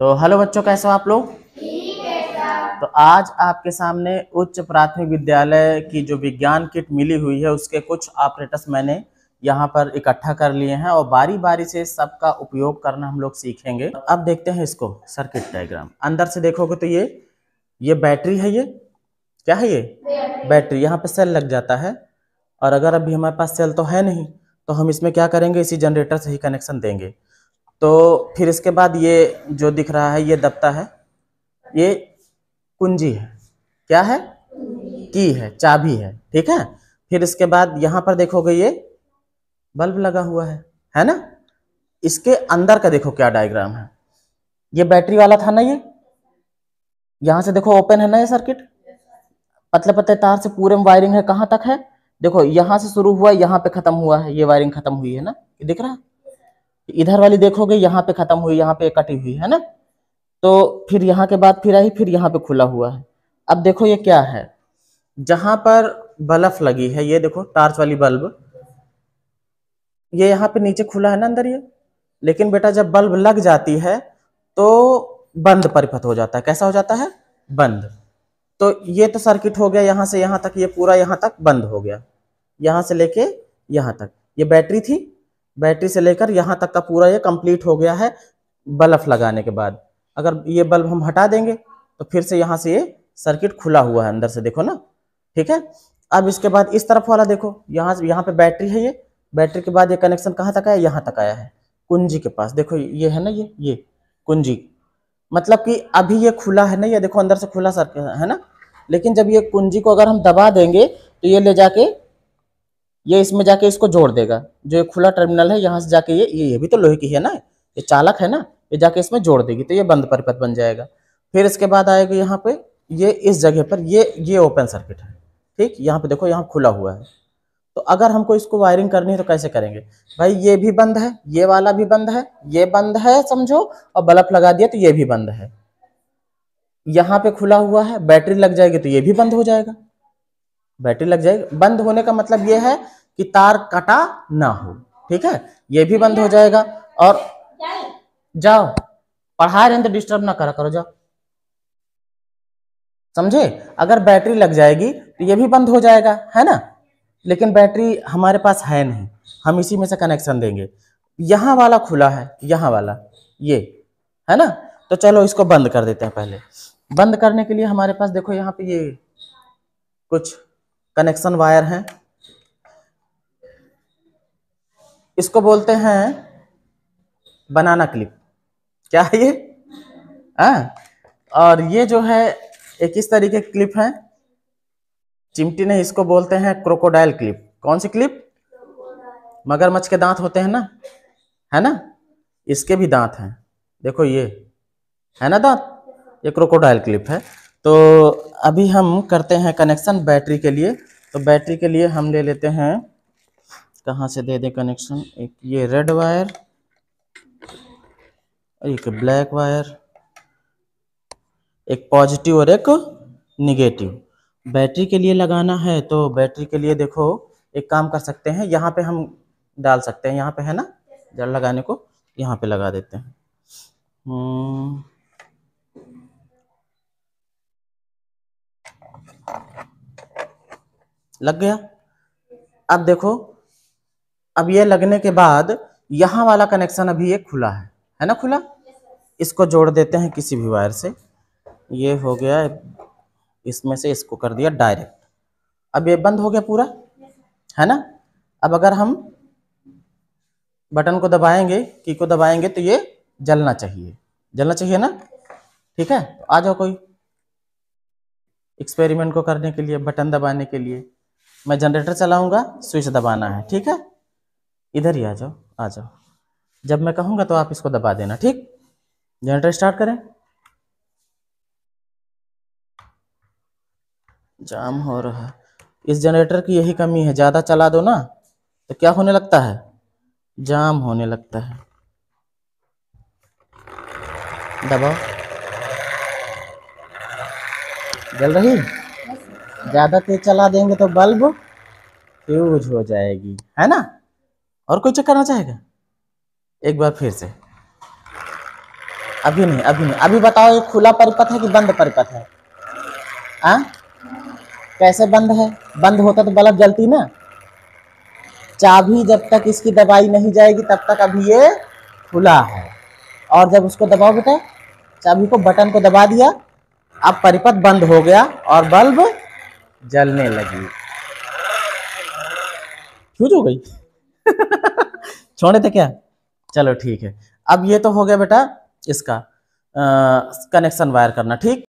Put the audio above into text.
तो हेलो बच्चों कैसे हो आप लोग तो आज आपके सामने उच्च प्राथमिक विद्यालय की जो विज्ञान किट मिली हुई है उसके कुछ ऑपरेटर्स मैंने यहाँ पर इकट्ठा कर लिए हैं और बारी बारी से सबका उपयोग करना हम लोग सीखेंगे अब देखते हैं इसको सर्किट डायग्राम अंदर से देखोगे तो ये ये बैटरी है ये क्या है ये बैटरी यहाँ पे सेल लग जाता है और अगर अभी हमारे पास सेल तो है नहीं तो हम इसमें क्या करेंगे इसी जनरेटर से ही कनेक्शन देंगे तो फिर इसके बाद ये जो दिख रहा है ये दबता है ये कुंजी है क्या है की है चाबी है ठीक है फिर इसके बाद यहाँ पर देखोगे ये बल्ब लगा हुआ है है ना इसके अंदर का देखो क्या डायग्राम है ये बैटरी वाला था ना ये यहाँ से देखो ओपन है ना ये सर्किट पतले पतले तार से पूरे में वायरिंग है कहां तक है देखो यहाँ से शुरू हुआ यहाँ पे खत्म हुआ है ये वायरिंग खत्म हुई है ना ये दिख रहा है इधर वाली देखोगे यहाँ पे खत्म हुई यहाँ पे कटी हुई है ना तो फिर यहाँ के बाद फिर आई फिर यहाँ पे खुला हुआ है अब देखो ये क्या है जहां पर बल्ब लगी है ये देखो टार्च वाली बल्ब ये यहाँ पे नीचे खुला है ना अंदर ये लेकिन बेटा जब बल्ब लग जाती है तो बंद परिपथ हो जाता है कैसा हो जाता है बंद तो ये तो सर्किट हो गया यहां से यहां तक ये पूरा यहाँ तक बंद हो गया यहां से लेके यहाँ तक ये बैटरी थी बैटरी से लेकर यहाँ तक का पूरा ये कंप्लीट हो गया है बल्ब लगाने के बाद अगर ये बल्ब हम हटा देंगे तो फिर से यहाँ से ये सर्किट खुला हुआ है अंदर से देखो ना ठीक है अब इसके बाद इस तरफ वाला देखो यहाँ यहाँ पे बैटरी है ये बैटरी के बाद ये कनेक्शन कहाँ तक आया यहाँ तक आया है कुंजी के पास देखो ये है ना ये ये कुंजी मतलब कि अभी ये खुला है ना ये देखो अंदर से खुला सर्किट है ना लेकिन जब ये कुंजी को अगर हम दबा देंगे तो ये ले जाके ये इसमें जाके इसको जोड़ देगा जो ये खुला टर्मिनल है यहाँ से जाके ये ये ये भी तो लोहे की है ना ये चालक है ना ये जाके इसमें जोड़ देगी तो ये बंद परिपथ बन जाएगा फिर इसके बाद आएगा यहाँ पे ये इस जगह पर ये ये ओपन सर्किट है ठीक यहाँ पे देखो यहाँ खुला हुआ है तो अगर हमको इसको वायरिंग करनी है तो कैसे करेंगे भाई ये भी बंद है ये वाला भी बंद है ये बंद है समझो और बल्ब लगा दिया तो ये भी बंद है यहाँ पे खुला हुआ है बैटरी लग जाएगी तो ये भी बंद हो जाएगा बैटरी लग जाएगी बंद होने का मतलब यह है कि तार कटा ना हो ठीक है ये भी बंद हो जाएगा और जाओ पढ़ा रहे तो डिस्टर्ब ना करा करो जाओ समझे अगर बैटरी लग जाएगी तो ये भी बंद हो जाएगा है ना लेकिन बैटरी हमारे पास है नहीं हम इसी में से कनेक्शन देंगे यहां वाला खुला है यहां वाला ये है ना तो चलो इसको बंद कर देते हैं पहले बंद करने के लिए हमारे पास देखो यहाँ पे ये कुछ कनेक्शन वायर है इसको बोलते हैं बनाना क्लिप क्या है ये आ? हाँ। और ये जो है एक इस तरीके की क्लिप है चिमटी ने इसको बोलते हैं क्रोकोडाइल क्लिप कौन सी क्लिप मगरमच्छ के दांत होते हैं ना है ना इसके भी दांत हैं देखो ये है ना दांत ये क्रोकोडाइल क्लिप है तो अभी हम करते हैं कनेक्शन बैटरी के लिए तो बैटरी के लिए हम ले लेते हैं कहाँ से दे दें कनेक्शन एक ये रेड वायर एक ब्लैक वायर एक पॉजिटिव और एक निगेटिव बैटरी के लिए लगाना है तो बैटरी के लिए देखो एक काम कर सकते हैं यहाँ पे हम डाल सकते हैं यहाँ पे है ना जड़ लगाने को यहाँ पे लगा देते हैं हम्म। लग गया अब देखो अब ये लगने के बाद यहाँ वाला कनेक्शन अभी ये खुला है है ना खुला इसको जोड़ देते हैं किसी भी वायर से ये हो गया इसमें से इसको कर दिया डायरेक्ट अब ये बंद हो गया पूरा है ना अब अगर हम बटन को दबाएंगे की को दबाएंगे तो ये जलना चाहिए जलना चाहिए ना ठीक है तो आ जाओ कोई एक्सपेरिमेंट को करने के लिए बटन दबाने के लिए मैं जनरेटर चलाऊंगा स्विच दबाना है ठीक है इधर ही आ जाओ आ जाओ जब मैं कहूँगा तो आप इसको दबा देना ठीक जनरेटर स्टार्ट करें जाम हो रहा है इस जनरेटर की यही कमी है ज़्यादा चला दो ना तो क्या होने लगता है जाम होने लगता है दबाओ जल रही ज़्यादा तेज चला देंगे तो बल्ब फ्यूज हो जाएगी है ना और कोई चेक करना चाहेगा एक बार फिर से अभी नहीं अभी नहीं अभी बताओ ये खुला परिपथ है कि बंद परिपथ है आ? कैसे बंद है बंद होता तो बल्ब जलती ना चाबी जब तक इसकी दबाई नहीं जाएगी तब तक अभी ये खुला है और जब उसको दबाओ बेटा तो? चाबी को बटन को दबा दिया अब परिपथ बंद हो गया और बल्ब जलने लगी क्यों हो गई छोड़े थे क्या चलो ठीक है अब ये तो हो गया बेटा इसका कनेक्शन वायर करना ठीक